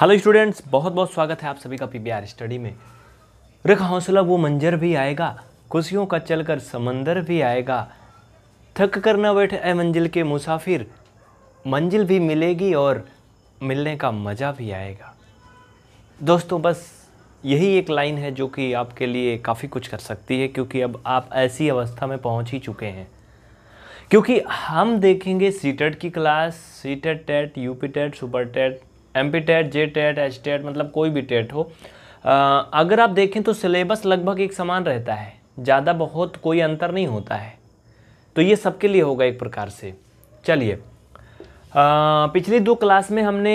hello students बहुत बहुत स्वागत है आप सभी का पी स्टडी में रख हौसला वो मंजर भी आएगा खुशियों का चलकर समंदर भी आएगा थक कर न बैठे ए मंजिल के मुसाफिर मंजिल भी मिलेगी और मिलने का मज़ा भी आएगा दोस्तों बस यही एक लाइन है जो कि आपके लिए काफ़ी कुछ कर सकती है क्योंकि अब आप ऐसी अवस्था में पहुंच ही चुके हैं क्योंकि हम देखेंगे सी e की class C TET TET U TET super TET M P TET J TET H TET मतलब कोई भी टेट हो आ, अगर आप देखें तो सिलेबस लगभग एक समान रहता है ज़्यादा बहुत कोई अंतर नहीं होता है तो ये सबके लिए होगा एक प्रकार से चलिए पिछली दो क्लास में हमने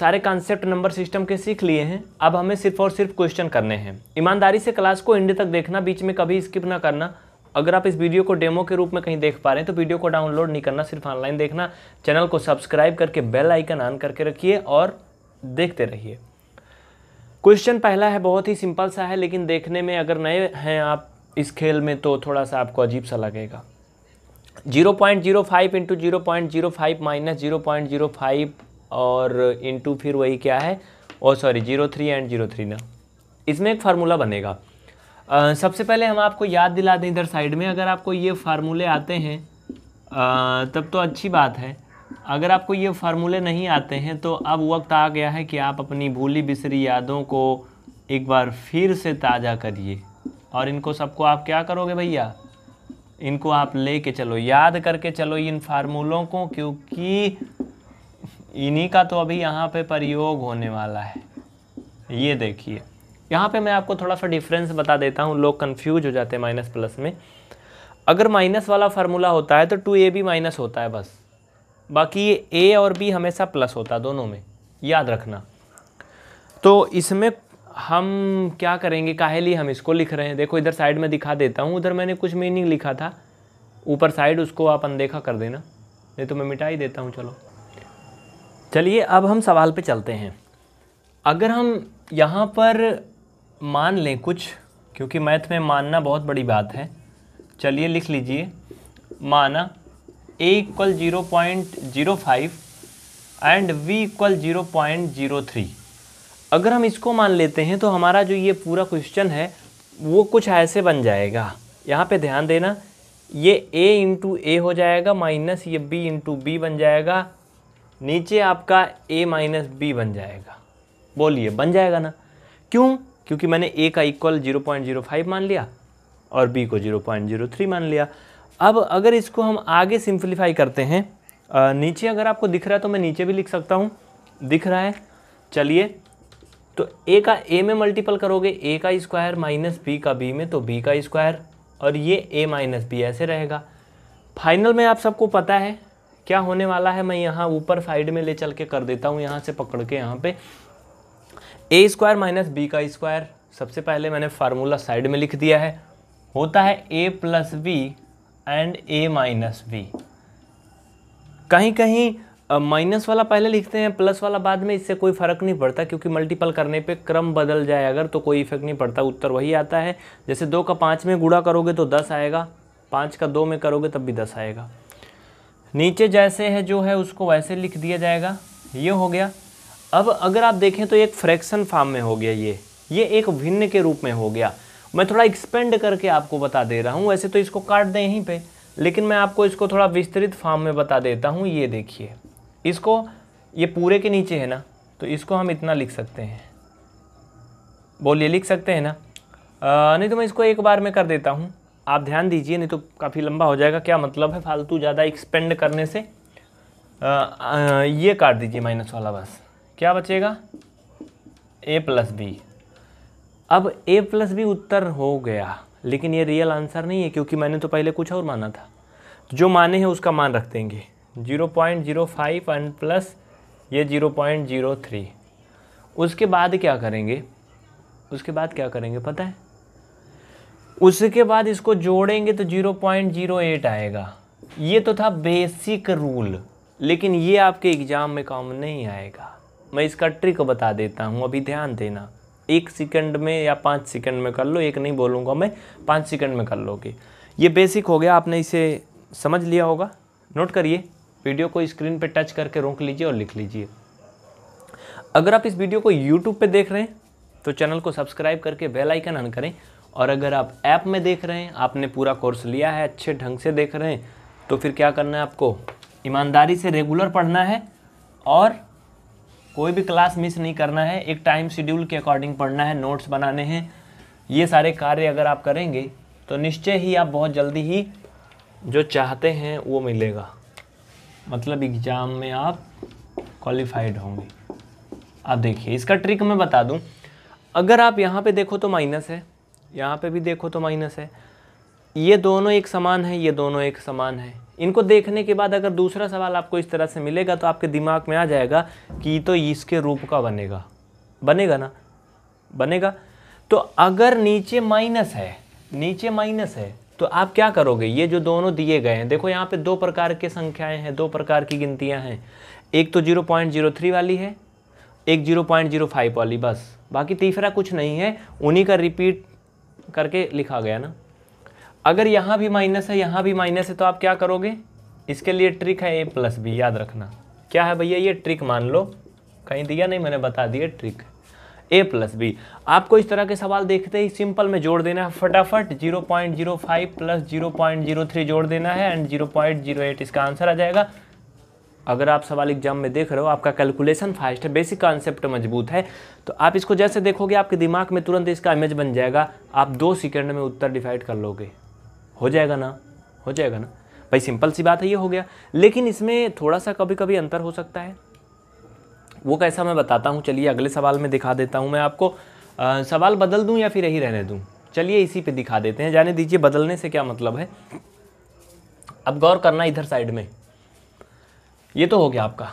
सारे कॉन्सेप्ट नंबर सिस्टम के सीख लिए हैं अब हमें सिर्फ और सिर्फ क्वेश्चन करने हैं ईमानदारी से क्लास को एंड तक देखना बीच में कभी स्किप ना करना अगर आप इस वीडियो को डेमो के रूप में कहीं देख पा रहे हैं तो वीडियो को डाउनलोड नहीं करना सिर्फ ऑनलाइन देखना चैनल को सब्सक्राइब करके बेल आइकन ऑन करके रखिए और देखते रहिए क्वेश्चन पहला है बहुत ही सिंपल सा है लेकिन देखने में अगर नए हैं आप इस खेल में तो थोड़ा सा आपको अजीब सा लगेगा zero point zero five into zero point zero five minus zero point zero five और इंटू फिर वही क्या है oh sorry zero three and zero three ना इसमें एक फार्मूला बनेगा सबसे पहले हम आपको याद दिला दें इधर साइड में अगर आपको ये फार्मूले आते हैं आ, तब तो अच्छी बात है अगर आपको ये फार्मूले नहीं आते हैं तो अब वक्त आ गया है कि आप अपनी भूली बिसरी यादों को एक बार फिर से ताज़ा करिए और इनको सबको आप क्या करोगे भैया इनको आप ले कर चलो याद करके चलो इन फार्मूलों को क्योंकि इन्हीं का तो अभी यहाँ पे प्रयोग होने वाला है ये देखिए यहाँ पे मैं आपको थोड़ा सा डिफरेंस बता देता हूँ लोग कन्फ्यूज हो जाते हैं माइनस प्लस में अगर माइनस वाला फार्मूला होता है तो टू ए बी माइनस होता है बस बाकी ये ए और बी हमेशा प्लस होता है दोनों में याद रखना तो इसमें हम क्या करेंगे काहे लिए हम इसको लिख रहे हैं देखो इधर साइड में दिखा देता हूँ उधर मैंने कुछ मीनिंग लिखा था ऊपर साइड उसको आप अनदेखा कर देना नहीं तो मैं मिटा ही देता हूँ चलो चलिए अब हम सवाल पे चलते हैं अगर हम यहाँ पर मान लें कुछ क्योंकि मैथ में मानना बहुत बड़ी बात है चलिए लिख लीजिए माना A equal zero point zero five and V equal zero point zero three अगर हम इसको मान लेते हैं तो हमारा जो ये पूरा क्वेश्चन है वो कुछ ऐसे बन जाएगा यहाँ पे ध्यान देना ये a इंटू ए हो जाएगा माइनस ये b इंटू बी बन जाएगा नीचे आपका a माइनस बी बन जाएगा बोलिए बन जाएगा ना क्यों क्योंकि मैंने ए का इक्वल 0.05 मान लिया और बी को 0.03 मान लिया अब अगर इसको हम आगे सिंप्लीफाई करते हैं आ, नीचे अगर आपको दिख रहा है तो मैं नीचे भी लिख सकता हूँ दिख रहा है चलिए तो ए का ए में मल्टीपल करोगे ए का स्क्वायर माइनस बी का बी में तो बी का स्क्वायर और ये ए माइनस बी ऐसे रहेगा फाइनल में आप सबको पता है क्या होने वाला है मैं यहाँ ऊपर साइड में ले चल के कर देता हूँ यहाँ से पकड़ के यहाँ पे ए स्क्वायर माइनस बी का स्क्वायर सबसे पहले मैंने फार्मूला साइड में लिख दिया है होता है A plus B and A minus B कहीं कहीं माइनस वाला पहले लिखते हैं प्लस वाला बाद में इससे कोई फ़र्क नहीं पड़ता क्योंकि मल्टीपल करने पे क्रम बदल जाए अगर तो कोई इफेक्ट नहीं पड़ता उत्तर वही आता है जैसे दो का पाँच में गुड़ा करोगे तो दस आएगा पाँच का दो में करोगे तब भी दस आएगा नीचे जैसे है जो है उसको वैसे लिख दिया जाएगा ये हो गया अब अगर आप देखें तो एक फ्रैक्शन फार्म में हो गया ये ये एक भिन्न के रूप में हो गया मैं थोड़ा एक्सपेंड करके आपको बता दे रहा हूँ वैसे तो इसको काट दें यहीं पे लेकिन मैं आपको इसको थोड़ा विस्तृत फार्म में बता देता हूँ ये देखिए इसको ये पूरे के नीचे है ना तो इसको हम इतना लिख सकते हैं बोलिए लिख सकते हैं ना आ, नहीं तो मैं इसको एक बार में कर देता हूँ आप ध्यान दीजिए नहीं तो काफ़ी लंबा हो जाएगा क्या मतलब है फालतू ज़्यादा एक्सपेंड करने से आ, आ, ये काट दीजिए माइनस वाला बस क्या बचेगा ए प्लस बी अब ए प्लस बी उत्तर हो गया लेकिन ये रियल आंसर नहीं है क्योंकि मैंने तो पहले कुछ और माना था जो माने हैं उसका मान रख देंगे zero point zero five and plus ये जीरो पॉइंट जीरो थ्री उसके बाद क्या करेंगे उसके बाद क्या करेंगे पता है उसके बाद इसको जोड़ेंगे तो जीरो पॉइंट जीरो एट आएगा ये तो था बेसिक रूल लेकिन ये आपके एग्ज़ाम में काम नहीं आएगा मैं इसका ट्रिक बता देता हूँ अभी ध्यान देना एक सेकंड में या पाँच सेकंड में कर लो एक नहीं बोलूँगा मैं पाँच सेकंड में कर लोगे ये बेसिक हो गया आपने इसे समझ लिया होगा नोट करिए वीडियो को स्क्रीन पर टच करके रोक लीजिए और लिख लीजिए अगर आप इस वीडियो को यूट्यूब पर देख रहे हैं तो चैनल को सब्सक्राइब करके बेल आइकन ऑन करें और अगर आप ऐप में देख रहे हैं आपने पूरा कोर्स लिया है अच्छे ढंग से देख रहे हैं तो फिर क्या करना है आपको ईमानदारी से रेगुलर पढ़ना है और कोई भी क्लास मिस नहीं करना है एक टाइम शेड्यूल के अकॉर्डिंग पढ़ना है नोट्स बनाने हैं ये सारे कार्य अगर आप करेंगे तो निश्चय ही आप बहुत जल्दी ही जो चाहते हैं वो मिलेगा मतलब एग्ज़ाम में आप क्वालिफाइड होंगे आप देखिए इसका ट्रिक मैं बता दूं अगर आप यहाँ पे देखो तो माइनस है यहाँ पे भी देखो तो माइनस है ये दोनों एक समान है ये दोनों एक समान है इनको देखने के बाद अगर दूसरा सवाल आपको इस तरह से मिलेगा तो आपके दिमाग में आ जाएगा कि तो इसके रूप का बनेगा बनेगा ना बनेगा तो अगर नीचे माइनस है नीचे माइनस है तो आप क्या करोगे ये जो दोनों दिए गए हैं देखो यहाँ पे दो प्रकार के संख्याएं हैं दो प्रकार की गिनतियाँ हैं एक तो जीरो पॉइंट जीरो थ्री वाली है एक जीरो पॉइंट जीरो फाइव वाली बस बाकी तीसरा कुछ नहीं है उन्हीं का रिपीट करके लिखा गया ना अगर यहाँ भी माइनस है यहाँ भी माइनस है तो आप क्या करोगे इसके लिए ट्रिक है ए प्लस बी याद रखना क्या है भैया ये ट्रिक मान लो कहीं दिया नहीं मैंने बता दिया ट्रिक ए प्लस बी आपको इस तरह के सवाल देखते ही सिंपल में जोड़ देना है फटाफट zero point zero five plus zero point zero three जोड़ देना है and zero point zero eight इसका आंसर आ जाएगा अगर आप सवाल एग्जाम में देख रहे हो आपका कैलकुलेशन फास्ट है बेसिक कॉन्सेप्ट मजबूत है तो आप इसको जैसे देखोगे आपके दिमाग में तुरंत इसका इमेज बन जाएगा आप दो सेकेंड में उत्तर डिसाइड कर लोगे हो जाएगा ना हो जाएगा ना भाई सिंपल सी बात है ये हो गया लेकिन इसमें थोड़ा सा कभी कभी अंतर हो सकता है वो कैसा मैं बताता हूँ चलिए अगले सवाल में दिखा देता हूँ मैं आपको आ, सवाल बदल दूँ या फिर यही रहने दूँ चलिए इसी पे दिखा देते हैं जाने दीजिए बदलने से क्या मतलब है अब गौर करना इधर साइड में ये तो हो गया आपका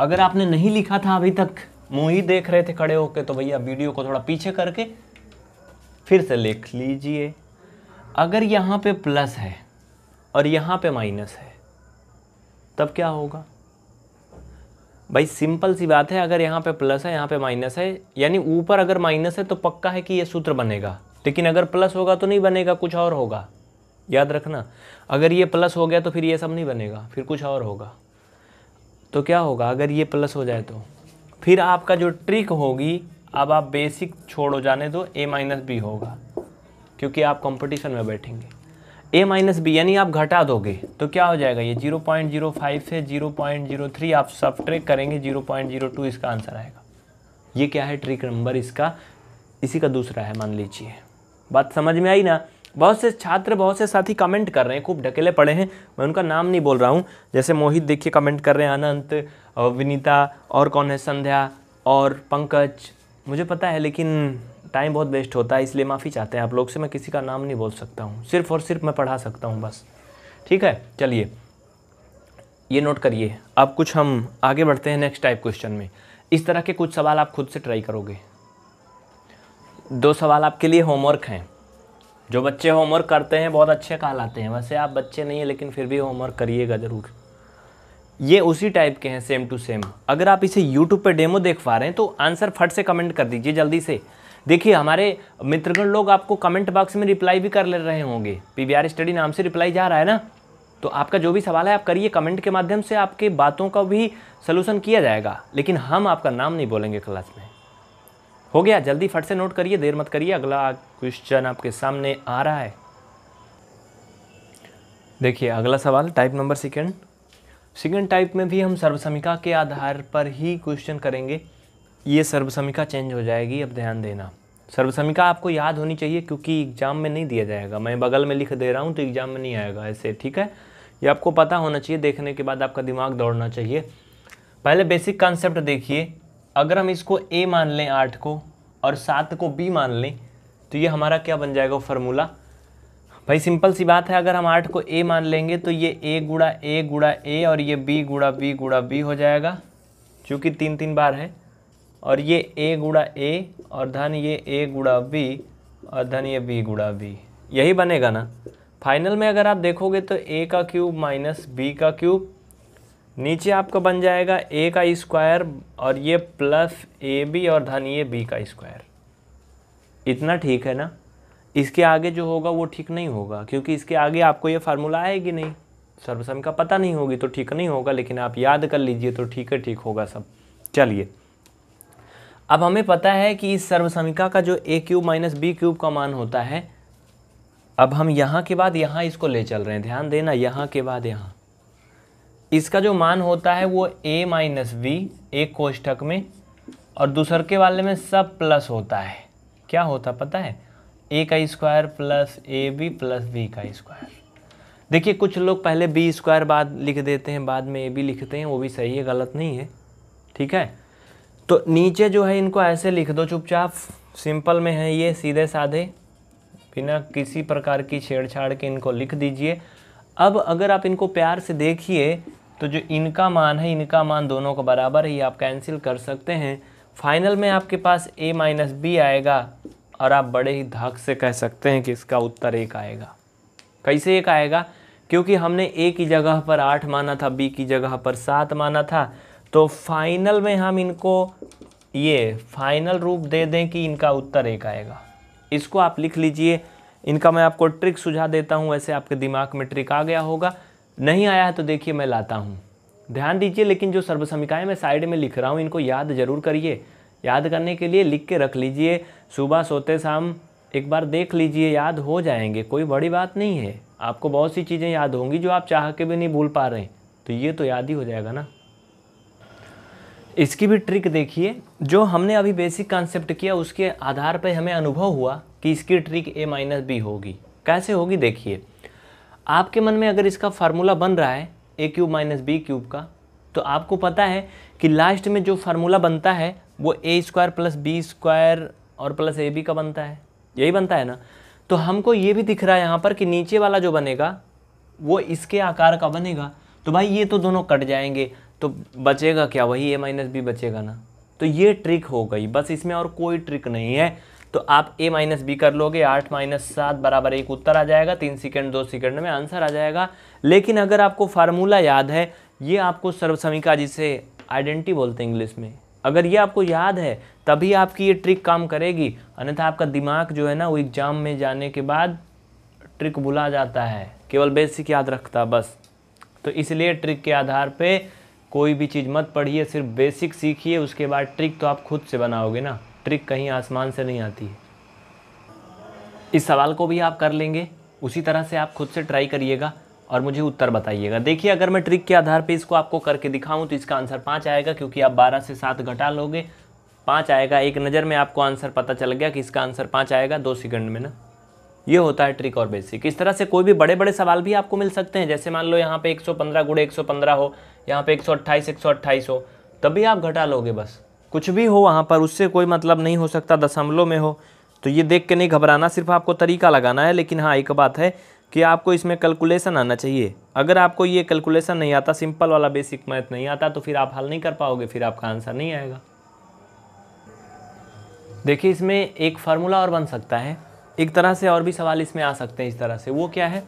अगर आपने नहीं लिखा था अभी तक मुँह ही देख रहे थे खड़े होके तो भैया वीडियो को थोड़ा पीछे करके फिर से लिख लीजिए अगर यहाँ पे प्लस है और यहाँ पे माइनस है तब क्या होगा भाई सिंपल सी बात है अगर यहाँ पे प्लस है यहाँ पे माइनस है यानी ऊपर अगर माइनस है तो पक्का है कि ये सूत्र बनेगा लेकिन अगर प्लस होगा तो नहीं बनेगा कुछ और होगा याद रखना अगर ये प्लस हो गया तो फिर ये सब नहीं बनेगा फिर कुछ और होगा तो क्या होगा अगर ये प्लस हो जाए तो फिर आपका जो ट्रिक होगी अब आप बेसिक छोड़ो जाने दो ए माइनस बी होगा क्योंकि आप कंपटीशन में बैठेंगे ए माइनस बी यानी आप घटा दोगे तो क्या हो जाएगा ये 0.05 से 0.03 आप सब ट्रेक करेंगे 0.02 इसका आंसर आएगा ये क्या है ट्रिक नंबर इसका इसी का दूसरा है मान लीजिए बात समझ में आई ना बहुत से छात्र बहुत से साथी कमेंट कर रहे हैं खूब ढकेले पड़े हैं मैं उनका नाम नहीं बोल रहा हूँ जैसे मोहित देखिए कमेंट कर रहे हैं अनंत विनीता और कौन है संध्या और पंकज मुझे पता है लेकिन टाइम बहुत वेस्ट होता है इसलिए माफ़ी चाहते हैं आप लोग से मैं किसी का नाम नहीं बोल सकता हूँ सिर्फ और सिर्फ मैं पढ़ा सकता हूँ बस ठीक है चलिए ये नोट करिए अब कुछ हम आगे बढ़ते हैं नेक्स्ट टाइप क्वेश्चन में इस तरह के कुछ सवाल आप खुद से ट्राई करोगे दो सवाल आपके लिए होमवर्क हैं जो बच्चे होमवर्क करते हैं बहुत अच्छे कहलाते हैं वैसे आप बच्चे नहीं हैं लेकिन फिर भी होमवर्क करिएगा ज़रूर ये उसी टाइप के हैं सेम टू सेम अगर आप इसे यूट्यूब पर डेमो देख पा रहे हैं तो आंसर फट से कमेंट कर दीजिए जल्दी से देखिए हमारे मित्रगण लोग आपको कमेंट बॉक्स में रिप्लाई भी कर ले रहे होंगे पी वी आर स्टडी नाम से रिप्लाई जा रहा है ना तो आपका जो भी सवाल है आप करिए कमेंट के माध्यम से आपके बातों का भी सलूशन किया जाएगा लेकिन हम आपका नाम नहीं बोलेंगे क्लास में हो गया जल्दी फट से नोट करिए देर मत करिए अगला क्वेश्चन आपके सामने आ रहा है देखिए अगला सवाल type number second second type में भी हम सर्वसमिका के आधार पर ही क्वेश्चन करेंगे ये सर्वसमिका चेंज हो जाएगी अब ध्यान देना सर्वसमिका आपको याद होनी चाहिए क्योंकि एग्जाम में नहीं दिया जाएगा मैं बगल में लिख दे रहा हूँ तो एग्जाम में नहीं आएगा ऐसे ठीक है ये आपको पता होना चाहिए देखने के बाद आपका दिमाग दौड़ना चाहिए पहले बेसिक कॉन्सेप्ट देखिए अगर हम इसको ए मान लें आठ को और सात को बी मान लें तो ये हमारा क्या बन जाएगा फार्मूला भाई सिंपल सी बात है अगर हम आठ को ए मान लेंगे तो ये ए गुड़ा ए गुड़ा ए और ये बी गुड़ा बी गुड़ा बी हो जाएगा चूँकि तीन तीन बार है और ये ए गुड़ा ए और धन ये ए गुड़ा बी और धन ये बी गुड़ा बी यही बनेगा ना फाइनल में अगर आप देखोगे तो ए का क्यूब माइनस बी का क्यूब नीचे आपका बन जाएगा ए का स्क्वायर और ये प्लस ए बी और धन ये बी का स्क्वायर इतना ठीक है ना इसके आगे जो होगा वो ठीक नहीं होगा क्योंकि इसके आगे आपको ये फार्मूला आएगी नहीं सर्वसम का पता नहीं होगी तो ठीक नहीं होगा लेकिन आप याद कर लीजिए तो ठीक है ठीक होगा सब चलिए अब हमें पता है कि इस सर्वसमिका का जो A cube minus B cube का मान होता है अब हम यहाँ के बाद यहाँ इसको ले चल रहे हैं ध्यान देना यहाँ के बाद यहाँ इसका जो मान होता है वो a माइनस वी एक कोष्ठक में और दूसर के वाले में सब प्लस होता है क्या होता पता है ए का square plus A B plus B का स्क्वायर देखिए कुछ लोग पहले बी स्क्वायर बाद लिख देते हैं बाद में ए बी लिखते हैं वो भी सही है गलत नहीं है ठीक है तो नीचे जो है इनको ऐसे लिख दो चुपचाप सिंपल में है ये सीधे साधे बिना किसी प्रकार की छेड़छाड़ के इनको लिख दीजिए अब अगर आप इनको प्यार से देखिए तो जो इनका मान है इनका मान दोनों को बराबर है ये आप कैंसिल कर सकते हैं फाइनल में आपके पास ए माइनस बी आएगा और आप बड़े ही धाक से कह सकते हैं कि इसका उत्तर एक आएगा कैसे एक आएगा क्योंकि हमने ए की जगह पर आठ माना था बी की जगह पर सात माना था तो फाइनल में हम इनको ये फाइनल रूप दे दें कि इनका उत्तर एक आएगा इसको आप लिख लीजिए इनका मैं आपको ट्रिक सुझा देता हूँ वैसे आपके दिमाग में ट्रिक आ गया होगा नहीं आया है तो देखिए मैं लाता हूँ ध्यान दीजिए लेकिन जो सर्वसमिकाएँ मैं साइड में लिख रहा हूँ इनको याद जरूर करिए याद करने के लिए लिख के रख लीजिए सुबह सोते शाम एक बार देख लीजिए याद हो जाएंगे कोई बड़ी बात नहीं है आपको बहुत सी चीज़ें याद होंगी जो आप चाह के भी नहीं भूल पा रहे हैं तो ये तो याद ही हो जाएगा ना इसकी भी ट्रिक देखिए जो हमने अभी बेसिक कॉन्सेप्ट किया उसके आधार पर हमें अनुभव हुआ कि इसकी ट्रिक ए माइनस बी होगी कैसे होगी देखिए आपके मन में अगर इसका फार्मूला बन रहा है A cube minus B cube का तो आपको पता है कि लास्ट में जो फार्मूला बनता है वो A square plus B square और प्लस ए बी का बनता है यही बनता है ना तो हमको ये भी दिख रहा है यहाँ पर कि नीचे वाला जो बनेगा वो इसके आकार का बनेगा तो भाई ये तो दोनों कट जाएंगे तो बचेगा क्या वही ए माइनस बी बचेगा ना तो ये ट्रिक हो गई बस इसमें और कोई ट्रिक नहीं है तो आप ए माइनस बी कर लोगे आठ माइनस सात बराबर एक उत्तर आ जाएगा तीन सेकेंड दो सेकेंड में आंसर आ जाएगा लेकिन अगर आपको फार्मूला याद है ये आपको सर्वसमिका जिसे आइडेंटिटी बोलते हैं इंग्लिश में अगर ये आपको याद है तभी आपकी ये ट्रिक काम करेगी अन्यथा आपका दिमाग जो है ना वो एग्ज़ाम में जाने के बाद ट्रिक भुला जाता है केवल बेसिक याद रखता बस तो इसलिए ट्रिक के आधार पर कोई भी चीज़ मत पढ़िए सिर्फ बेसिक सीखिए उसके बाद ट्रिक तो आप खुद से बनाओगे ना ट्रिक कहीं आसमान से नहीं आती है इस सवाल को भी आप कर लेंगे उसी तरह से आप खुद से ट्राई करिएगा और मुझे उत्तर बताइएगा देखिए अगर मैं ट्रिक के आधार पे इसको आपको करके दिखाऊं तो इसका आंसर पाँच आएगा क्योंकि आप बारह से सात घटा लोगे पाँच आएगा एक नज़र में आपको आंसर पता चल गया कि इसका आंसर पाँच आएगा दो सेकंड में ना ये होता है ट्रिक और बेसिक इस तरह से कोई भी बड़े बड़े सवाल भी आपको मिल सकते हैं जैसे मान लो यहाँ पे 115 सौ पंद्रह गुड़े एक हो यहाँ पे एक सौ अट्ठाईस एक सौ अट्ठाईस हो तभी आप घटा लोगे बस कुछ भी हो वहाँ पर उससे कोई मतलब नहीं हो सकता दशमलव में हो तो ये देख के नहीं घबराना सिर्फ आपको तरीका लगाना है लेकिन हाँ एक बात है कि आपको इसमें कैलकुलेशन आना चाहिए अगर आपको ये कैलकुलेशन नहीं आता सिंपल वाला बेसिक मैथ नहीं आता तो फिर आप हल नहीं कर पाओगे फिर आपका आंसर नहीं आएगा देखिए इसमें एक फार्मूला और बन सकता है एक तरह से और भी सवाल इसमें आ सकते हैं इस तरह से वो क्या है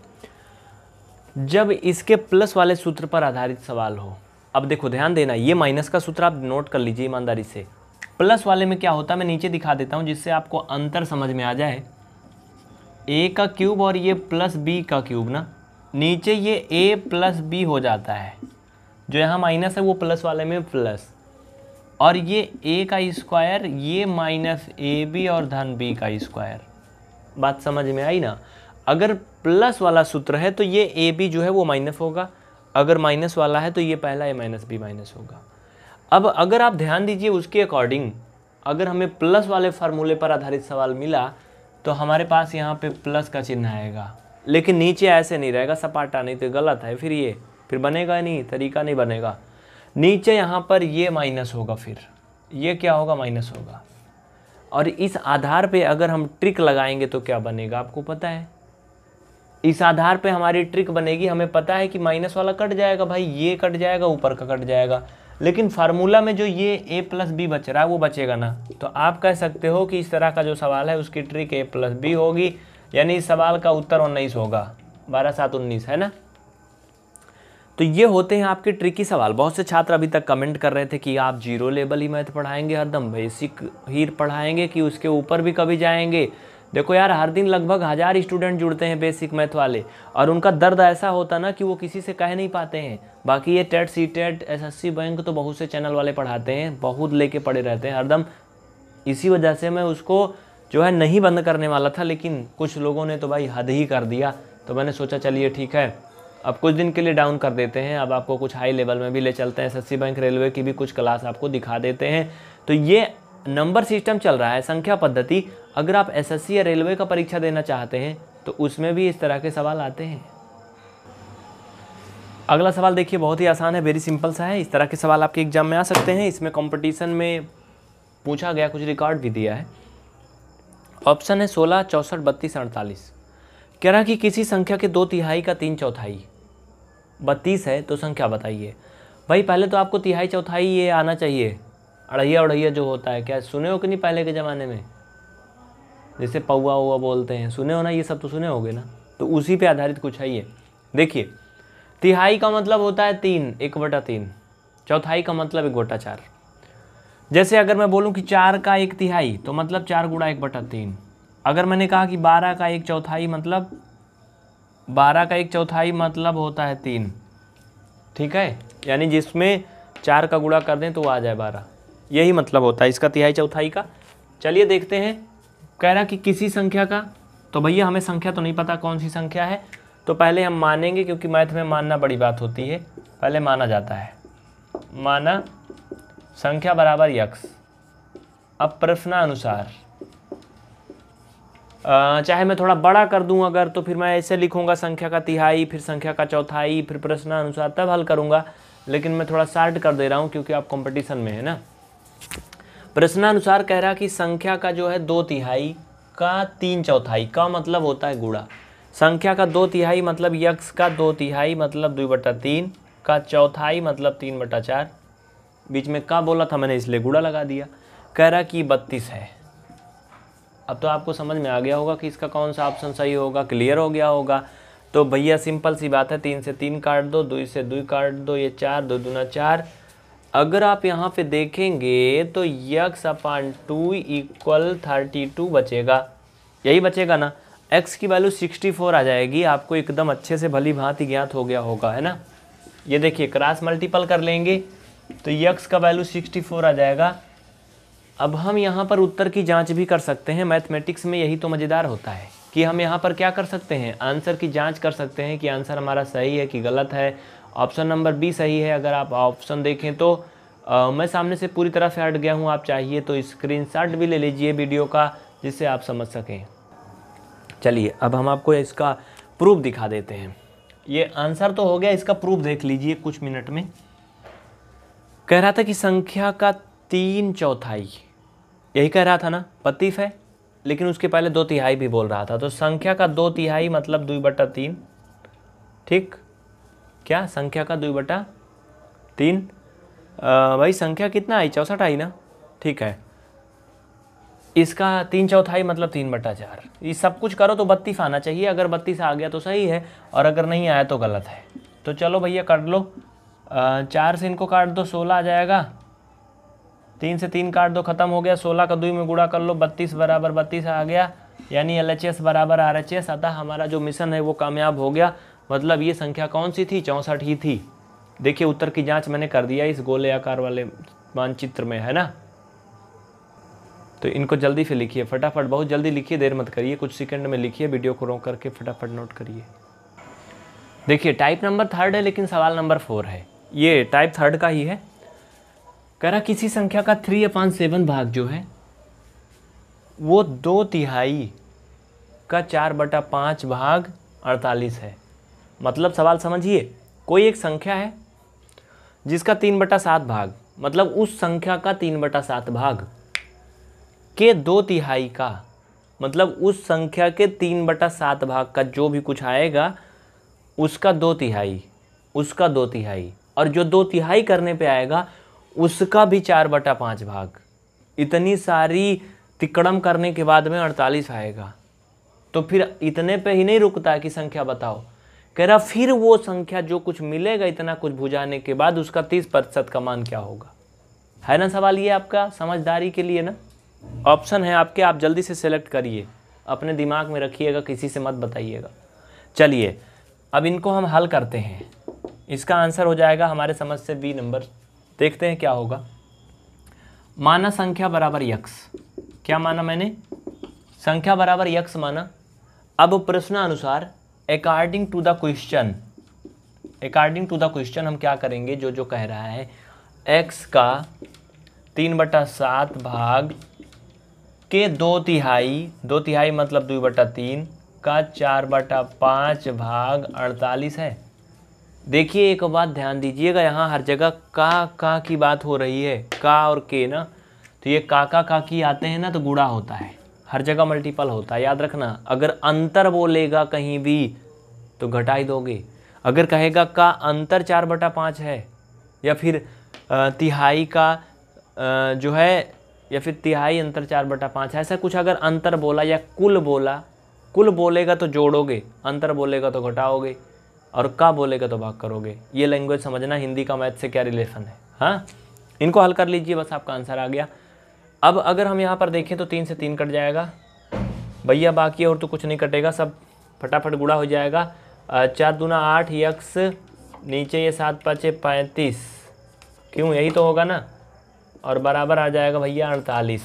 जब इसके प्लस वाले सूत्र पर आधारित सवाल हो अब देखो ध्यान देना ये माइनस का सूत्र आप नोट कर लीजिए ईमानदारी से प्लस वाले में क्या होता है मैं नीचे दिखा देता हूँ जिससे आपको अंतर समझ में आ जाए ए का क्यूब और ये प्लस बी का क्यूब ना नीचे ये ए प्लस बी हो जाता है जो यहाँ माइनस है वो प्लस वाले में प्लस और ये ए का स्क्वायर ये माइनस ए बी और धन बी का स्क्वायर बात समझ में आई ना अगर प्लस वाला सूत्र है तो ये ए बी जो है वो माइनस होगा अगर माइनस वाला है तो ये पहला ए माइनस बी माइनस होगा अब अगर आप ध्यान दीजिए उसके अकॉर्डिंग अगर हमें प्लस वाले फार्मूले पर आधारित सवाल मिला तो हमारे पास यहाँ पे प्लस का चिन्ह आएगा लेकिन नीचे ऐसे नहीं रहेगा सपाटा नहीं तो गलत है फिर ये फिर बनेगा नहीं तरीका नहीं बनेगा नीचे यहाँ पर ये माइनस होगा फिर ये क्या होगा माइनस होगा और इस आधार पे अगर हम ट्रिक लगाएंगे तो क्या बनेगा आपको पता है इस आधार पे हमारी ट्रिक बनेगी हमें पता है कि माइनस वाला कट जाएगा भाई ये कट जाएगा ऊपर का कट जाएगा लेकिन फार्मूला में जो ये ए प्लस बी बच रहा है वो बचेगा ना तो आप कह सकते हो कि इस तरह का जो सवाल है उसकी ट्रिक ए प्लस बी होगी यानी इस सवाल का उत्तर उन्नीस होगा बारह सात उन्नीस है ना तो ये होते हैं आपके ट्रिकी सवाल बहुत से छात्र अभी तक कमेंट कर रहे थे कि आप जीरो लेवल ही मैथ पढ़ाएंगे हरदम बेसिक ही पढ़ाएंगे कि उसके ऊपर भी कभी जाएंगे देखो यार हर दिन लगभग हज़ार स्टूडेंट जुड़ते हैं बेसिक मैथ वाले और उनका दर्द ऐसा होता ना कि वो किसी से कह नहीं पाते हैं बाकी ये TET C TET S S C bank तो बहुत से चैनल वाले पढ़ाते हैं बहुत लेके पड़े रहते हैं हरदम इसी वजह से मैं उसको जो है नहीं बंद करने वाला था लेकिन कुछ लोगों ने तो भाई हद ही कर दिया तो मैंने सोचा चलिए ठीक है अब कुछ दिन के लिए डाउन कर देते हैं अब आपको कुछ हाई लेवल में भी ले चलते हैं एसएससी बैंक रेलवे की भी कुछ क्लास आपको दिखा देते हैं तो ये नंबर सिस्टम चल रहा है संख्या पद्धति अगर आप एसएससी या रेलवे का परीक्षा देना चाहते हैं तो उसमें भी इस तरह के सवाल आते हैं अगला सवाल देखिए बहुत ही आसान है वेरी सिंपल सा है इस तरह के सवाल आपके एग्जाम में आ सकते हैं इसमें कंपटीशन में पूछा गया कुछ रिकॉर्ड भी दिया है ऑप्शन है सोलह चौंसठ बत्तीस अड़तालीस कह रहा कि किसी संख्या के दो तिहाई का तीन चौथाई बत्तीस है तो संख्या बताइए भाई पहले तो आपको तिहाई चौथाई ये आना चाहिए अड़ैया उड़ैया जो होता है क्या सुने हो कि नहीं पहले के ज़माने में जैसे पौवा हुआ बोलते हैं सुने हो ना ये सब तो सुने होगे ना तो उसी पे आधारित कुछ है ये देखिए तिहाई का मतलब होता है तीन एक बटा तीन चौथाई का मतलब एक बटा चार जैसे अगर मैं बोलूँ कि चार का एक तिहाई तो मतलब चार गुड़ा एक बटा तीन अगर मैंने कहा कि बारह का एक चौथाई मतलब बारह का एक चौथाई मतलब होता है तीन ठीक है यानी जिसमें चार का गुड़ा कर दें तो वो आ जाए बारह यही मतलब होता है इसका तिहाई चौथाई का चलिए देखते हैं कह रहा कि किसी संख्या का तो भैया हमें संख्या तो नहीं पता कौन सी संख्या है तो पहले हम मानेंगे क्योंकि मैथ में मानना बड़ी बात होती है पहले माना जाता है माना संख्या बराबर यक्स अब प्रश्नानुसार चाहे मैं थोड़ा बड़ा कर दूं अगर तो फिर मैं ऐसे लिखूंगा संख्या का तिहाई फिर संख्या का चौथाई फिर प्रश्नानुसार तब हल करूंगा लेकिन मैं थोड़ा शार्ट कर दे रहा हूं क्योंकि आप कंपटीशन में है ना प्रश्नानुसार कह रहा कि संख्या का जो है दो तिहाई का तीन चौथाई का मतलब होता है गुड़ा संख्या का दो तिहाई मतलब यक्ष का दो तिहाई मतलब दो बटा तीन का चौथाई मतलब तीन बटा चार बीच में का बोला था मैंने इसलिए गुड़ा लगा दिया कह रहा कि बत्तीस है अब तो आपको समझ में आ गया होगा कि इसका कौन सा ऑप्शन सही होगा क्लियर हो गया होगा तो भैया सिंपल सी बात है तीन से तीन काट दो दुई से दुई काट दो ये चार दो दूना चार अगर आप यहाँ पे देखेंगे तो x upon two equal thirty two बचेगा यही बचेगा ना एक्स की वैल्यू सिक्सटी फोर आ जाएगी आपको एकदम अच्छे से भली भांति ज्ञात हो गया होगा है ना ये देखिए क्रास मल्टीपल कर लेंगे तो यक्स का वैल्यू सिक्सटी फोर आ जाएगा अब हम यहाँ पर उत्तर की जाँच भी कर सकते हैं मैथमेटिक्स में यही तो मज़ेदार होता है कि हम यहाँ पर क्या कर सकते हैं आंसर की जांच कर सकते हैं कि आंसर हमारा सही है कि गलत है ऑप्शन नंबर बी सही है अगर आप ऑप्शन देखें तो आ, मैं सामने से पूरी तरह से हट गया हूँ आप चाहिए तो स्क्रीन भी ले लीजिए वीडियो का जिससे आप समझ सकें चलिए अब हम आपको इसका प्रूफ दिखा देते हैं ये आंसर तो हो गया इसका प्रूफ देख लीजिए कुछ मिनट में कह रहा था कि संख्या का तीन चौथाई यही कह रहा था ना पतिफ है लेकिन उसके पहले दो तिहाई भी बोल रहा था तो संख्या का दो तिहाई मतलब दुई बटा तीन ठीक क्या संख्या का दो बटा तीन आ, भाई संख्या कितना आई चौसठ आई ना ठीक है इसका तीन चौथाई मतलब तीन बटा चार ये सब कुछ करो तो बत्तीस आना चाहिए अगर बत्तीस आ गया तो सही है और अगर नहीं आया तो गलत है तो चलो भैया काट लो आ, चार से इनको काट दो सोलह आ जाएगा तीन से तीन काट दो खत्म हो गया सोलह का दुई में गुड़ा कर लो बत्तीस बराबर बत्तीस आ गया यानी एल बराबर आर अतः हमारा जो मिशन है वो कामयाब हो गया मतलब ये संख्या कौन सी थी चौंसठ ही थी देखिए उत्तर की जांच मैंने कर दिया इस गोले आकार वाले मानचित्र में है ना तो इनको जल्दी से लिखिए फटाफट बहुत जल्दी लिखिए देर मत करिए कुछ सेकंड में लिखिए वीडियो को रोक करके फटाफट नोट करिए देखिए टाइप नंबर थर्ड है लेकिन सवाल नंबर फोर है ये टाइप थर्ड का ही है कह रहा किसी संख्या का थ्री अपॉन सेवन भाग जो है वो दो तिहाई का चार बटा पाँच भाग अड़तालीस है मतलब सवाल समझिए कोई एक संख्या है जिसका तीन बटा सात भाग मतलब उस संख्या का तीन बटा सात भाग के दो तिहाई का मतलब उस संख्या के तीन बटा सात भाग का जो भी कुछ आएगा उसका दो तिहाई उसका दो तिहाई और जो दो तिहाई करने पे आएगा उसका भी चार बटा पाँच भाग इतनी सारी तिकड़म करने के बाद में अड़तालीस आएगा तो फिर इतने पे ही नहीं रुकता कि संख्या बताओ कह रहा फिर वो संख्या जो कुछ मिलेगा इतना कुछ भुजाने के बाद उसका तीस प्रतिशत का मान क्या होगा है ना सवाल ये आपका समझदारी के लिए ना ऑप्शन है आपके आप जल्दी से सेलेक्ट करिए अपने दिमाग में रखिएगा किसी से मत बताइएगा चलिए अब इनको हम हल करते हैं इसका आंसर हो जाएगा हमारे समझ से बी नंबर देखते हैं क्या होगा माना संख्या बराबर यक्स क्या माना मैंने संख्या बराबर यक्स माना अब प्रश्न अनुसार according to the question according to the question हम क्या करेंगे जो जो कह रहा है एक्स का तीन बटा सात भाग के दो तिहाई दो तिहाई मतलब दो बटा तीन का चार बटा पाँच भाग अड़तालीस है देखिए एक बात ध्यान दीजिएगा यहाँ हर जगह का का की बात हो रही है का और के ना तो ये का का का की आते हैं ना तो गुड़ा होता है हर जगह मल्टीपल होता है याद रखना अगर अंतर बोलेगा कहीं भी तो घटा ही दोगे अगर कहेगा का अंतर चार बटा पाँच है या फिर तिहाई का जो है या फिर तिहाई अंतर चार बटा पाँच है ऐसा कुछ अगर अंतर बोला या कुल बोला कुल बोलेगा तो जोड़ोगे अंतर बोलेगा तो घटाओगे और का बोलेगा तो भाग करोगे ये लैंग्वेज समझना हिंदी का मैथ से क्या रिलेशन है हाँ इनको हल कर लीजिए बस आपका आंसर आ गया अब अगर हम यहाँ पर देखें तो तीन से तीन कट जाएगा भैया बाकी और तो कुछ नहीं कटेगा सब फटाफट गुड़ा हो जाएगा चार दूना आठ यक्स नीचे ये सात पाँच पैंतीस क्यों यही तो होगा ना और बराबर आ जाएगा भैया अड़तालीस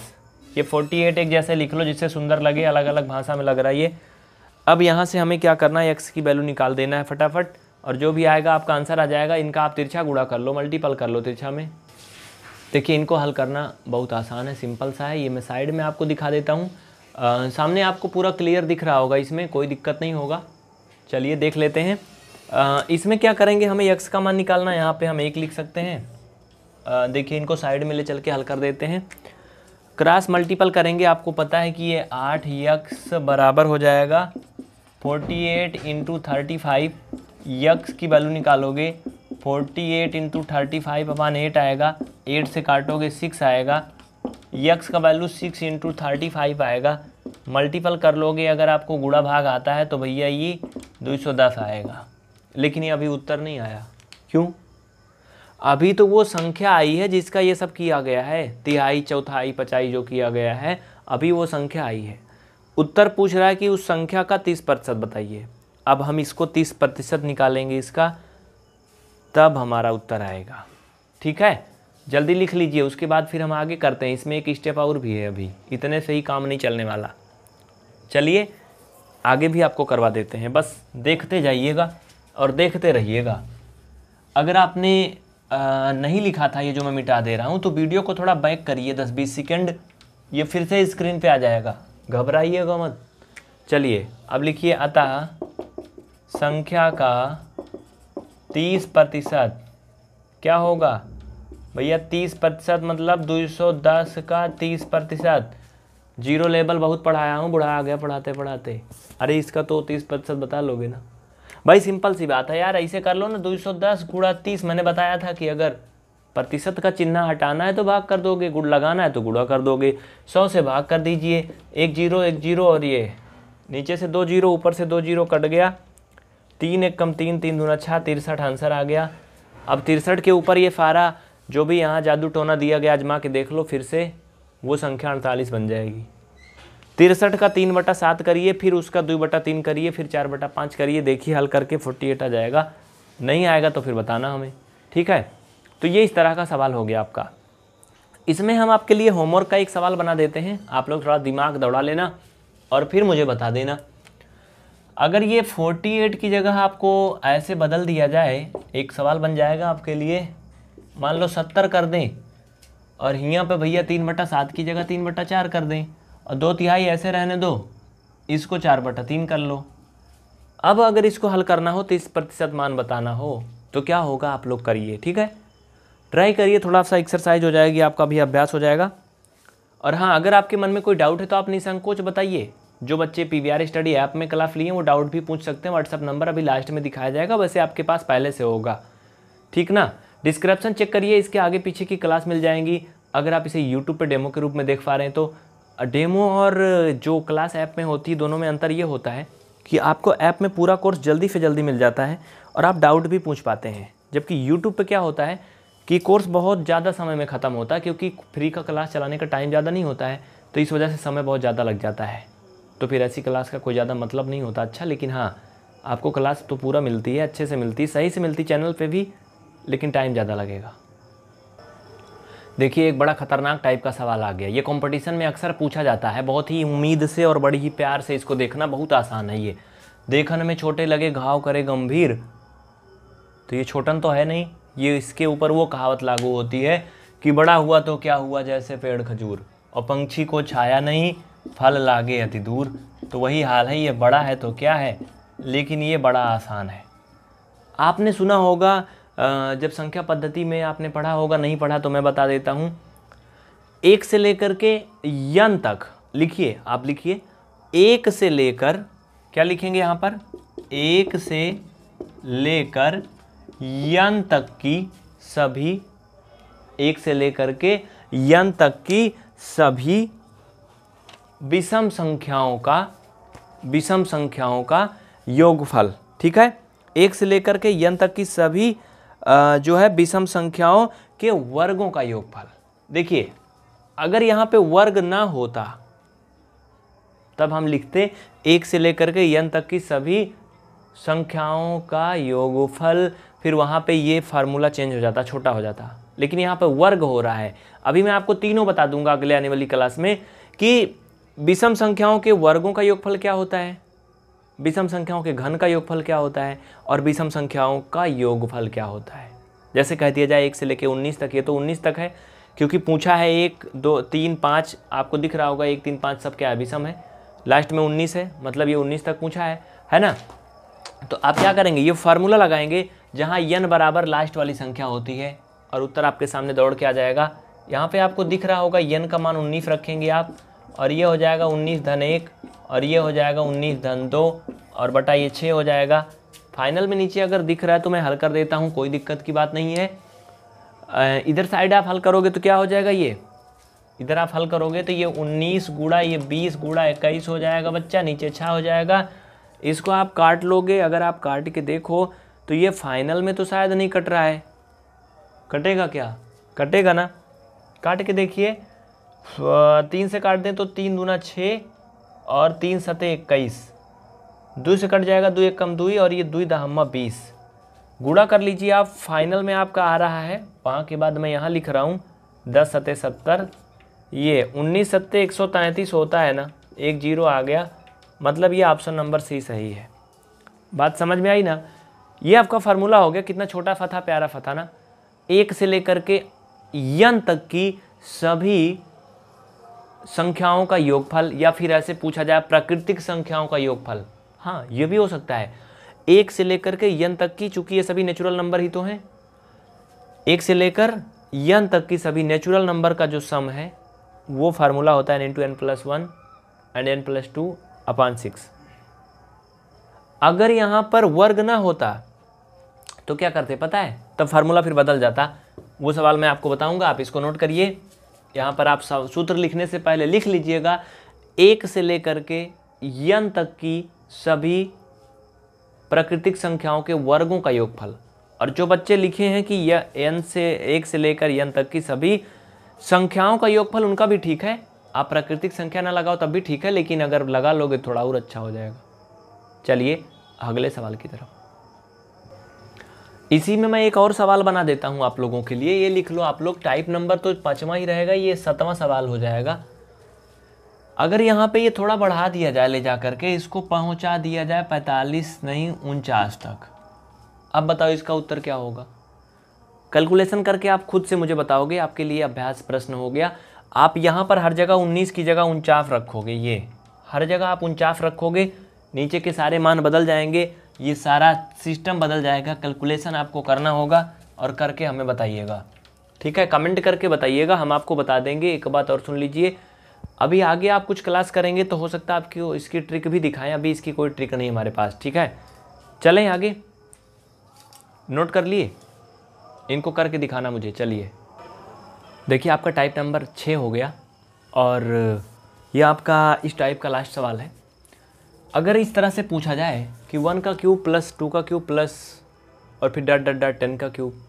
ये फोर्टी एट एक जैसे लिख लो जिससे सुंदर लगे अलग अलग भाषा में लग रहा है ये अब यहाँ से हमें क्या करना है यक्स की वैल्यू निकाल देना है फटाफट और जो भी आएगा आपका आंसर आ जाएगा इनका आप तिरछा गुड़ा कर लो मल्टीपल कर लो तिरछा में देखिए इनको हल करना बहुत आसान है सिंपल सा है ये मैं साइड में आपको दिखा देता हूँ सामने आपको पूरा क्लियर दिख रहा होगा इसमें कोई दिक्कत नहीं होगा चलिए देख लेते हैं आ, इसमें क्या करेंगे हमें यक्स का मान निकालना है यहाँ पे हम एक लिख सकते हैं देखिए इनको साइड में ले चल के हल कर देते हैं क्रॉस मल्टीपल करेंगे आपको पता है कि ये आठ यक्स बराबर हो जाएगा forty eight into thirty five x की वैल्यू निकालोगे forty eight into thirty five upon eight आएगा एट से काटोगे सिक्स आएगा यक्स का value six into thirty five आएगा मल्टीपल कर लोगे अगर आपको गुड़ा भाग आता है तो भैया ये दो सौ दस आएगा लेकिन ये अभी उत्तर नहीं आया क्यों अभी तो वो संख्या आई है जिसका ये सब किया गया है तिहाई चौथाई पचाई जो किया गया है अभी वो संख्या आई है उत्तर पूछ रहा है कि उस संख्या का तीस प्रतिशत बताइए अब हम इसको तीस प्रतिशत निकालेंगे इसका तब हमारा उत्तर आएगा ठीक है जल्दी लिख लीजिए उसके बाद फिर हम आगे करते हैं इसमें एक स्टेप और भी है अभी इतने से ही काम नहीं चलने वाला चलिए आगे भी आपको करवा देते हैं बस देखते जाइएगा और देखते रहिएगा अगर आपने आ, नहीं लिखा था ये जो मैं मिटा दे रहा हूँ तो वीडियो को थोड़ा बैक करिए दस बीस सेकेंड ये फिर से स्क्रीन पर आ जाएगा घबराइएगा मत चलिए अब लिखिए अतः संख्या का तीस प्रतिशत क्या होगा भैया तीस प्रतिशत मतलब दो सौ दस का तीस प्रतिशत जीरो लेवल बहुत पढ़ाया हूँ बुढ़ा आ गया पढ़ाते पढ़ाते अरे इसका तो तीस प्रतिशत बता लोगे ना भाई सिंपल सी बात है यार ऐसे कर लो ना दो सौ दस गुड़ा तीस मैंने बताया था कि अगर प्रतिशत का चिन्ह हटाना है तो भाग कर दोगे गुड़ लगाना है तो गुड़ा कर दोगे सौ से भाग कर दीजिए एक जीरो एक जीरो और ये नीचे से दो जीरो ऊपर से दो जीरो कट गया तीन एक कम तीन तीन दूना छः तिरसठ आंसर आ गया अब तिरसठ के ऊपर ये फारा जो भी यहाँ जादू टोना दिया गया आजमा के देख लो फिर से वो संख्या अड़तालीस बन जाएगी तिरसठ का तीन बटा सात करिए फिर उसका दो बटा तीन करिए फिर चार बटा पाँच करिए देखिए हल करके फोर्टी एट आ जाएगा नहीं आएगा तो फिर बताना हमें ठीक है तो ये इस तरह का सवाल हो गया आपका इसमें हम आपके लिए होमवर्क का एक सवाल बना देते हैं आप लोग थोड़ा दिमाग दौड़ा लेना और फिर मुझे बता देना अगर ये 48 की जगह आपको ऐसे बदल दिया जाए एक सवाल बन जाएगा आपके लिए मान लो सत्तर कर दें और यहाँ पे भैया तीन बटा सात की जगह तीन बटा चार कर दें और दो तिहाई ऐसे रहने दो इसको चार बटा तीन कर लो अब अगर इसको हल करना हो तीस तो प्रतिशत मान बताना हो तो क्या होगा आप लोग करिए ठीक है ट्राई करिए थोड़ा सा एक्सरसाइज हो जाएगी आपका भी अभ्यास हो जाएगा और हाँ अगर आपके मन में कोई डाउट है तो आप निसंकोच बताइए जो बच्चे पी स्टडी ऐप में क्लास लिए हैं वो डाउट भी पूछ सकते हैं व्हाट्सअप नंबर अभी लास्ट में दिखाया जाएगा वैसे आपके पास पहले से होगा ठीक ना डिस्क्रिप्शन चेक करिए इसके आगे पीछे की क्लास मिल जाएंगी अगर आप इसे यूट्यूब पर डेमो के रूप में देख पा रहे हैं तो डेमो और जो क्लास ऐप में होती है दोनों में अंतर ये होता है कि आपको ऐप में पूरा कोर्स जल्दी से जल्दी मिल जाता है और आप डाउट भी पूछ पाते हैं जबकि यूट्यूब पर क्या होता है कि कोर्स बहुत ज़्यादा समय में ख़त्म होता है क्योंकि फ्री का क्लास चलाने का टाइम ज़्यादा नहीं होता है तो इस वजह से समय बहुत ज़्यादा लग जाता है तो फिर ऐसी क्लास का कोई ज़्यादा मतलब नहीं होता अच्छा लेकिन हाँ आपको क्लास तो पूरा मिलती है अच्छे से मिलती सही से मिलती चैनल पे भी लेकिन टाइम ज़्यादा लगेगा देखिए एक बड़ा खतरनाक टाइप का सवाल आ गया ये कंपटीशन में अक्सर पूछा जाता है बहुत ही उम्मीद से और बड़ी ही प्यार से इसको देखना बहुत आसान है ये देखन में छोटे लगे घाव करे गंभीर तो ये छोटन तो है नहीं ये इसके ऊपर वो कहावत लागू होती है कि बड़ा हुआ तो क्या हुआ जैसे पेड़ खजूर और पंछी को छाया नहीं फल लागे अति दूर तो वही हाल है ये बड़ा है तो क्या है लेकिन ये बड़ा आसान है आपने सुना होगा जब संख्या पद्धति में आपने पढ़ा होगा नहीं पढ़ा तो मैं बता देता हूँ एक से लेकर के यन तक लिखिए आप लिखिए एक से लेकर क्या लिखेंगे यहाँ पर एक से लेकर यन तक की सभी एक से लेकर के यन तक की सभी विषम संख्याओं का विषम संख्याओं का योगफल ठीक है एक से लेकर के यन तक की सभी जो है विषम संख्याओं के वर्गों का योगफल देखिए अगर यहाँ पे वर्ग ना होता तब हम लिखते एक से लेकर के यन तक की सभी संख्याओं का योगफल फिर वहाँ पे ये फार्मूला चेंज हो जाता छोटा हो जाता लेकिन यहाँ पे वर्ग हो रहा है अभी मैं आपको तीनों बता दूंगा अगले आने वाली क्लास में कि विषम संख्याओं के वर्गों का योगफल क्या होता है विषम संख्याओं के घन का योगफल क्या होता है और विषम संख्याओं का योगफल क्या होता है जैसे कह दिया जाए एक से लेकर उन्नीस तक ये तो उन्नीस तक है क्योंकि पूछा है एक दो तीन पाँच आपको दिख रहा होगा एक तीन पाँच सब क्या विषम है लास्ट में उन्नीस है मतलब ये उन्नीस तक पूछा है है ना तो आप क्या करेंगे ये फार्मूला लगाएंगे जहाँ यन बराबर लास्ट वाली संख्या होती है और उत्तर आपके सामने दौड़ के आ जाएगा यहाँ पे आपको दिख रहा होगा यन का मान उन्नीस रखेंगे आप और ये हो जाएगा उन्नीस धन एक और ये हो जाएगा उन्नीस धन दो और बटा ये छः हो जाएगा फाइनल में नीचे अगर दिख रहा है तो मैं हल कर देता हूँ कोई दिक्कत की बात नहीं है इधर साइड आप हल करोगे तो क्या हो जाएगा ये इधर आप हल करोगे तो ये उन्नीस गुड़ा ये बीस गुड़ा इक्कीस हो जाएगा बच्चा नीचे छः हो जाएगा इसको आप काट लोगे अगर आप काट के देखो तो ये फाइनल में तो शायद नहीं कट रहा है कटेगा क्या कटेगा ना काट के देखिए तीन से काट दें तो तीन दूना छः और तीन सतह इक्कीस दो से कट जाएगा दो एक कम दुई और ये दुई दहम्मा बीस गुड़ा कर लीजिए आप फाइनल में आपका आ रहा है वहाँ के बाद मैं यहाँ लिख रहा हूँ दस सतह सत्तर ये उन्नीस सत्तर एक सौ तैंतीस होता है ना एक जीरो आ गया मतलब ये ऑप्शन नंबर सी सही है बात समझ में आई ना ये आपका फार्मूला हो गया कितना छोटा फथा प्यारा फथा ना एक से लेकर के यन तक की सभी संख्याओं का योगफल या फिर ऐसे पूछा जाए प्राकृतिक संख्याओं का योगफल हाँ ये भी हो सकता है एक से लेकर के यन तक की चूंकि ये सभी नेचुरल नंबर ही तो हैं एक से लेकर यन तक की सभी नेचुरल नंबर का जो सम है वो फार्मूला होता है N into N plus one and N plus two upon six अगर यहाँ पर वर्ग ना होता तो क्या करते पता है तब फार्मूला फिर बदल जाता वो सवाल मैं आपको बताऊंगा आप इसको नोट करिए यहाँ पर आप सूत्र लिखने से पहले लिख लीजिएगा एक से लेकर के यन तक की सभी प्राकृतिक संख्याओं के वर्गों का योगफल और जो बच्चे लिखे हैं कि यन से एक से लेकर यन तक की सभी संख्याओं का योगफल उनका भी ठीक है आप प्राकृतिक संख्या ना लगाओ तब भी ठीक है लेकिन अगर लगा लोगे थोड़ा और अच्छा हो जाएगा चलिए अगले सवाल की तरफ इसी में मैं एक और सवाल बना देता हूँ आप लोगों के लिए ये लिख लो आप लोग टाइप नंबर तो पाँचवा ही रहेगा ये सतवां सवाल हो जाएगा अगर यहाँ पे ये थोड़ा बढ़ा दिया जाए ले जा करके इसको पहुँचा दिया जाए पैंतालीस नहीं उनचास तक अब बताओ इसका उत्तर क्या होगा कैलकुलेशन करके आप खुद से मुझे बताओगे आपके लिए अभ्यास प्रश्न हो गया आप यहाँ पर हर जगह उन्नीस की जगह उनचास रखोगे ये हर जगह आप उनचास रखोगे नीचे के सारे मान बदल जाएंगे ये सारा सिस्टम बदल जाएगा कैलकुलेशन आपको करना होगा और करके हमें बताइएगा ठीक है कमेंट करके बताइएगा हम आपको बता देंगे एक बात और सुन लीजिए अभी आगे आप कुछ क्लास करेंगे तो हो सकता है आपकी इसकी ट्रिक भी दिखाएं अभी इसकी कोई ट्रिक नहीं हमारे पास ठीक है चलें आगे नोट कर लिए इनको करके दिखाना मुझे चलिए देखिए आपका टाइप नंबर छः हो गया और ये आपका इस टाइप का लास्ट सवाल है अगर इस तरह से पूछा जाए कि वन का क्यूब प्लस टू का क्यूब प्लस और फिर डट डट डट टेन का क्यूब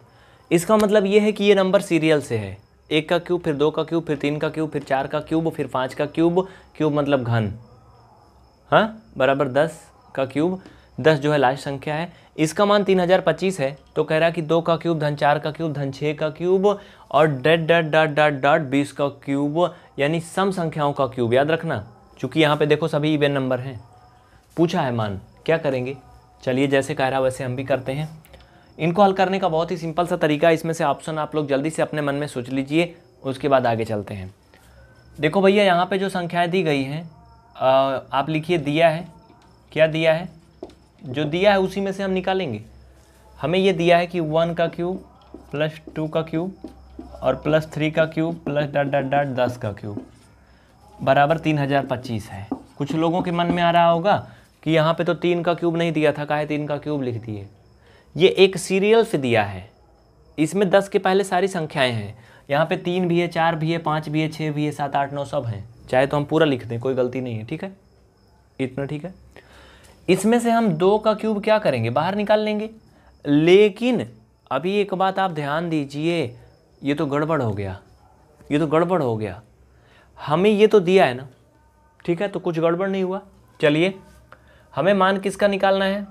इसका मतलब ये है कि ये नंबर सीरियल से है एक का क्यूब फिर दो का क्यूब फिर तीन का क्यूब फिर चार का क्यूब फिर पाँच का क्यूब क्यूब मतलब घन हाँ बराबर दस का क्यूब दस जो है लास्ट संख्या है इसका मान तीन हज़ार पच्चीस है तो कह रहा है कि दो का क्यूब धन चार का क्यूब धन छः का क्यूब और डेट डट डट डट डट बीस का क्यूब यानी सम संख्याओं का क्यूब याद रखना चूंकि यहाँ पे देखो सभी इवेन नंबर हैं पूछा है मान क्या करेंगे चलिए जैसे कह रहा वैसे हम भी करते हैं इनको हल करने का बहुत ही सिंपल सा तरीका है इसमें से ऑप्शन आप लोग जल्दी से अपने मन में सोच लीजिए उसके बाद आगे चलते हैं देखो भैया यहाँ पे जो संख्याएं दी गई हैं आप लिखिए दिया है क्या दिया है जो दिया है उसी में से हम निकालेंगे हमें ये दिया है कि वन का क्यूब प्लस टू का क्यूब और प्लस थ्री का cube plus dot dot dot दस का क्यूब बराबर तीन हज़ार पच्चीस है कुछ लोगों के मन में आ रहा होगा कि यहाँ पे तो तीन का क्यूब नहीं दिया था काहे तीन का क्यूब लिख दिए ये एक सीरियल से दिया है इसमें दस के पहले सारी संख्याएं हैं यहाँ पे तीन भी है चार भी है पाँच भी है छः भी है सात आठ नौ सब हैं चाहे तो हम पूरा लिख दें कोई गलती नहीं है ठीक है इतना ठीक है इसमें से हम दो का क्यूब क्या करेंगे बाहर निकाल लेंगे लेकिन अभी एक बात आप ध्यान दीजिए ये तो गड़बड़ हो गया ये तो गड़बड़ हो गया हमें ये तो दिया है ना ठीक है तो कुछ गड़बड़ नहीं हुआ चलिए हमें मान किसका निकालना है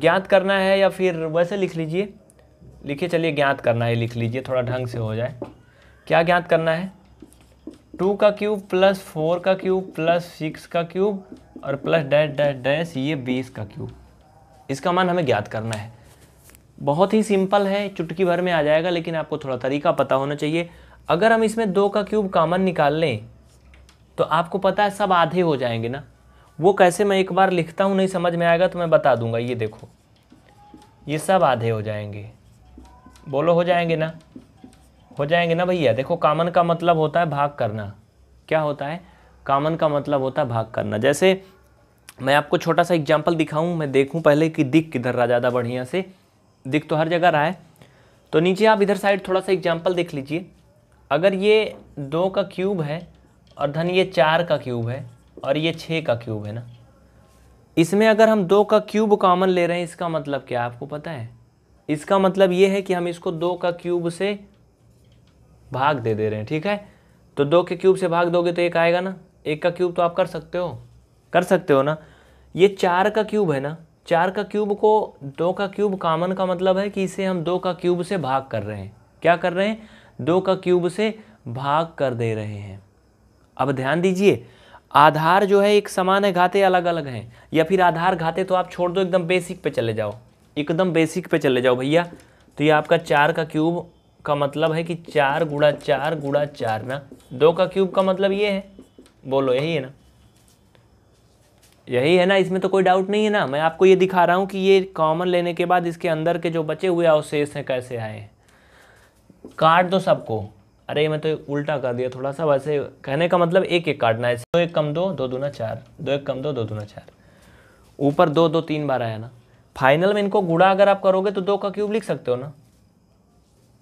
ज्ञात करना है या फिर वैसे लिख लीजिए लिखिए चलिए ज्ञात करना है लिख लीजिए थोड़ा ढंग से हो जाए क्या ज्ञात करना है टू का क्यूब प्लस फोर का क्यूब प्लस सिक्स का क्यूब और प्लस डैश डैश डैश ये बीस का क्यूब इसका मान हमें ज्ञात करना है बहुत ही सिंपल है चुटकी भर में आ जाएगा लेकिन आपको थोड़ा तरीका पता होना चाहिए अगर हम इसमें दो का क्यूब कामन निकाल लें तो आपको पता है सब आधे हो जाएंगे ना वो कैसे मैं एक बार लिखता हूँ नहीं समझ में आएगा तो मैं बता दूंगा ये देखो ये सब आधे हो जाएंगे बोलो हो जाएंगे ना हो जाएंगे ना भैया देखो कामन का मतलब होता है भाग करना क्या होता है कामन का मतलब होता है भाग करना जैसे मैं आपको छोटा सा एग्जाम्पल दिखाऊँ मैं देखूँ पहले कि दिख किधर रहा ज़्यादा बढ़िया से दिख तो हर जगह रहा है तो नीचे आप इधर साइड थोड़ा सा एग्जाम्पल देख लीजिए अगर ये दो का क्यूब है और धन ये चार का क्यूब है और ये छः का क्यूब है ना इसमें अगर हम दो का क्यूब कॉमन ले रहे हैं इसका मतलब क्या आपको पता है इसका मतलब ये है कि हम इसको दो का क्यूब से भाग दे दे रहे हैं ठीक है तो दो के क्यूब से भाग दोगे तो एक आएगा ना एक का क्यूब तो आप कर सकते हो कर सकते हो ना ये चार का क्यूब है ना चार का क्यूब को दो का क्यूब कॉमन का मतलब है कि इसे हम दो का क्यूब से भाग कर रहे हैं क्या कर रहे हैं दो का क्यूब से भाग कर दे रहे हैं अब ध्यान दीजिए आधार जो है एक समान है घाते अलग अलग हैं या फिर आधार घाते तो आप छोड़ दो एकदम बेसिक पे चले जाओ एकदम बेसिक पे चले जाओ भैया तो ये आपका चार का क्यूब का मतलब है कि चार गुड़ा चार गुड़ा चार ना दो का क्यूब का मतलब ये है बोलो यही है ना यही है ना इसमें तो कोई डाउट नहीं है ना मैं आपको ये दिखा रहा हूँ कि ये कॉमन लेने के बाद इसके अंदर के जो बचे हुए अवशेष हैं कैसे आए हैं काट दो सबको अरे मैं तो उल्टा कर दिया थोड़ा सा वैसे कहने का मतलब एक एक काटना है दो एक कम दो दो दूना चार दो एक कम दो दो दूना चार ऊपर दो दो तीन बार आया ना फाइनल में इनको गुड़ा अगर आप करोगे तो दो का क्यूब लिख सकते हो ना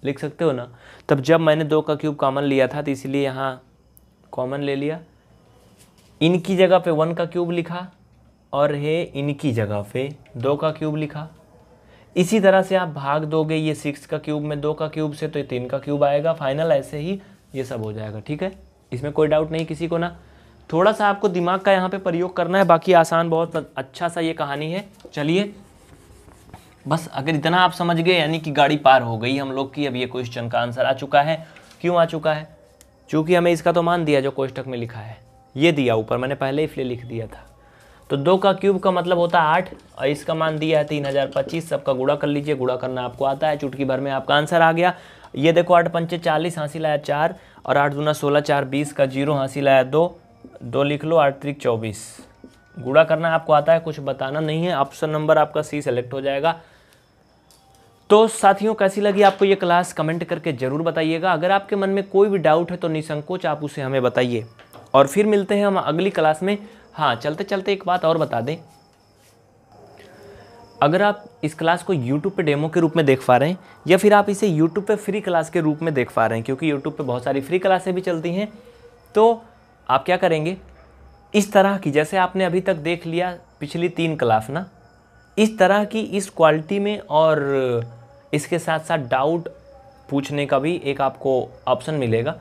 लिख सकते हो ना तब जब मैंने दो का क्यूब कॉमन लिया था तो इसीलिए यहाँ कॉमन ले लिया इनकी जगह पे वन का क्यूब लिखा और है इनकी जगह पे दो का क्यूब लिखा इसी तरह से आप भाग दोगे ये सिक्स का क्यूब में दो का क्यूब से तो ये तीन का क्यूब आएगा फाइनल ऐसे ही ये सब हो जाएगा ठीक है इसमें कोई डाउट नहीं किसी को ना थोड़ा सा आपको दिमाग का यहाँ पे प्रयोग करना है बाकी आसान बहुत अच्छा सा ये कहानी है चलिए बस अगर इतना आप समझ गए यानी कि गाड़ी पार हो गई हम लोग की अब ये क्वेश्चन का आंसर आ चुका है क्यों आ चुका है चूँकि हमें इसका तो मान दिया जो कोष्टक में लिखा है ये दिया ऊपर मैंने पहले इसलिए लिख दिया था तो दो का क्यूब का मतलब होता है आठ और इसका मान दिया है तीन हज़ार पच्चीस सबका गुड़ा कर लीजिए गुड़ा करना आपको आता है चुटकी भर में आपका आंसर आ गया ये देखो आठ पंचे चालीस हाँसी लाया चार और आठ दूना सोलह चार बीस का जीरो हाँसी लाया दो दो लिख लो आठ त्रिक चौबीस गुड़ा करना आपको आता है कुछ बताना नहीं है ऑप्शन नंबर आपका सी सेलेक्ट हो जाएगा तो साथियों कैसी लगी आपको ये क्लास कमेंट करके ज़रूर बताइएगा अगर आपके मन में कोई भी डाउट है तो निसंकोच आप उसे हमें बताइए और फिर मिलते हैं हम अगली क्लास में हाँ चलते चलते एक बात और बता दें अगर आप इस क्लास को YouTube पे डेमो के रूप में देख पा रहे हैं या फिर आप इसे YouTube पे फ्री क्लास के रूप में देख पा रहे हैं क्योंकि YouTube पे बहुत सारी फ्री क्लासें भी चलती हैं तो आप क्या करेंगे इस तरह की जैसे आपने अभी तक देख लिया पिछली तीन क्लास ना इस तरह की इस क्वालिटी में और इसके साथ साथ डाउट पूछने का भी एक आपको ऑप्शन मिलेगा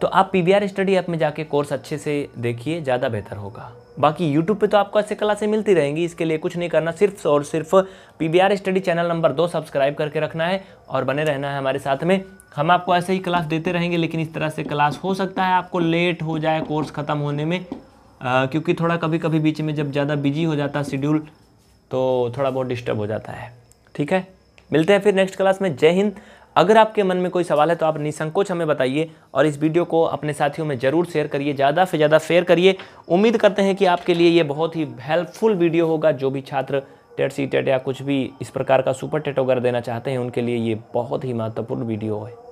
तो आप P V R study app में जाके कोर्स अच्छे से देखिए ज़्यादा बेहतर होगा बाकी YouTube पे तो आपको ऐसे क्लासें मिलती रहेंगी इसके लिए कुछ नहीं करना सिर्फ और सिर्फ P V R study channel number दो सब्सक्राइब करके रखना है और बने रहना है हमारे साथ में हम आपको ऐसे ही क्लास देते रहेंगे लेकिन इस तरह से क्लास हो सकता है आपको लेट हो जाए कोर्स ख़त्म होने में आ, क्योंकि थोड़ा कभी कभी बीच में जब ज़्यादा बिजी हो जाता है शेड्यूल तो थोड़ा बहुत डिस्टर्ब हो जाता है ठीक है मिलते हैं फिर नेक्स्ट क्लास में जय हिंद अगर आपके मन में कोई सवाल है तो आप निसंकोच हमें बताइए और इस वीडियो को अपने साथियों में ज़रूर शेयर करिए ज़्यादा से ज़्यादा शेयर करिए उम्मीद करते हैं कि आपके लिए ये बहुत ही हेल्पफुल वीडियो होगा जो भी छात्र टेट सी टेट या कुछ भी इस प्रकार का सुपर टेट वगैरह देना चाहते हैं उनके लिए ये बहुत ही महत्वपूर्ण वीडियो है